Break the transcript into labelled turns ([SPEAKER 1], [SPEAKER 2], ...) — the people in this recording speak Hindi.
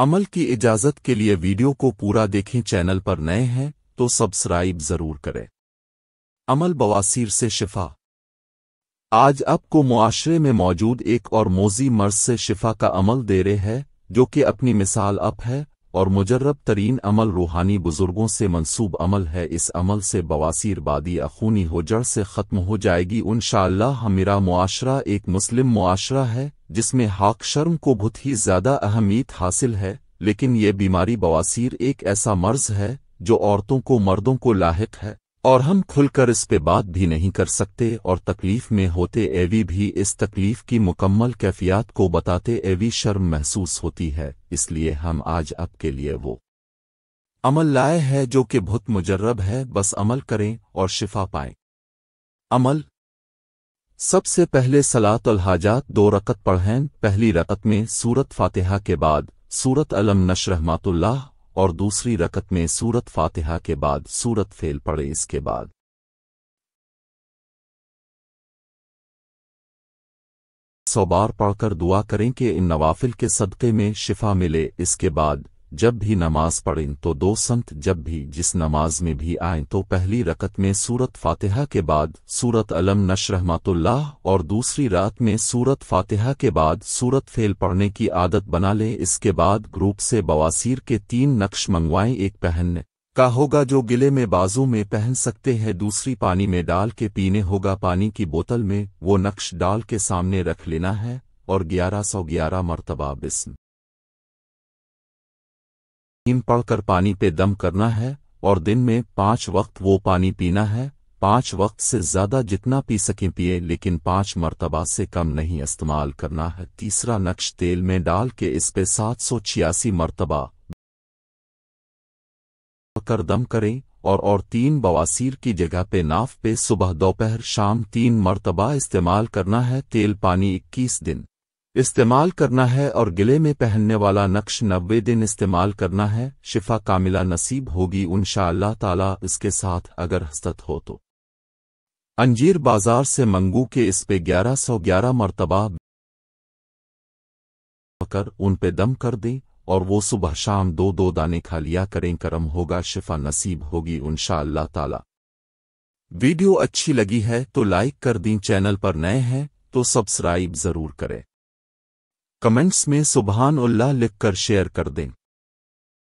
[SPEAKER 1] अमल की इजाज़त के लिए वीडियो को पूरा देखें चैनल पर नए हैं तो सब्सक्राइब ज़रूर करें अमल बवासीर से शिफा आज आपको मुआशरे में मौजूद एक और मोजी मर्ज से शिफा का अमल दे रहे हैं जो कि अपनी मिसाल अप है और मुजर्रब तरीन अमल रूहानी बुजुर्गों से मंसूब अमल है इस अमल से बवासीर बादी अखूनी हो जड़ से ख़त्म हो जाएगी उन हमारा मुआरा एक मुस्लिम मुआरा है जिसमें हाक शर्म को बहुत ही ज़्यादा अहमियत हासिल है लेकिन ये बीमारी बवासीर एक ऐसा मर्ज है जो औरतों को मर्दों को लाक है और हम खुलकर इस पे बात भी नहीं कर सकते और तकलीफ में होते एवी भी इस तकलीफ की मुकम्मल कैफियत को बताते एवी शर्म महसूस होती है इसलिए हम आज आपके लिए वो अमल लाए है जो कि बहुत मुजर्रब है बस अमल करें और शिफा पाएं अमल सबसे पहले सलात हाजात दो रकत पढ़ें पहली रकत में सूरत फातिहा के बाद सूरत अलम नशरहमातुल्लाह और दूसरी रकत में सूरत फातिहा के बाद सूरत फेल पड़े इसके बाद सौ बार पढ़कर दुआ करें कि इन नवाफिल के सदक़े में शिफा मिले इसके बाद जब भी नमाज पढ़ें तो दो संत जब भी जिस नमाज में भी आएं तो पहली रकत में सूरत फातिहा के बाद सूरत अलम नशरहमतुल्लाह और दूसरी रात में सूरत फातिहा के बाद सूरत फेल पढ़ने की आदत बना लें इसके बाद ग्रुप से बवासीर के तीन नक्श मंगवाएं एक पहनने का होगा जो गिले में बाजू में पहन सकते हैं दूसरी पानी में डाल के पीने होगा पानी की बोतल में वो नक्श डाल के सामने रख लेना है और ग्यारह सौ ग्यारह मरतबा बिस्म यासीन पढ़कर पानी पे दम करना है और दिन में पांच वक्त वो पानी पीना है पांच वक्त से ज्यादा जितना पी सकें पिए लेकिन पांच मरतबा से कम नहीं इस्तेमाल करना है तीसरा नक्श तेल में डाल के इस पे सात सौ छियासी मरतबा कर दम करें और और तीन बवासीर की जगह पे नाफ पे सुबह दोपहर शाम तीन मरतबा इस्तेमाल करना है तेल पानी इक्कीस दिन इस्तेमाल करना है और गिले में पहनने वाला नक्श नब्बे दिन इस्तेमाल करना है शिफा कामिला नसीब होगी उन ताला इसके साथ अगर हस्त हो तो अंजीर बाजार से मंगू के इस पे ग्यारह सौ ग्यारह मरतबा कर उन पे दम कर दें और वो सुबह शाम दो दो दाने खा लिया करें करम होगा शिफा नसीब होगी उन ताला वीडियो अच्छी लगी है तो लाइक कर दें चैनल पर नए हैं तो सब्सक्राइब जरूर करें कमेंट्स में सुबहान उल्लाह लिखकर शेयर कर दें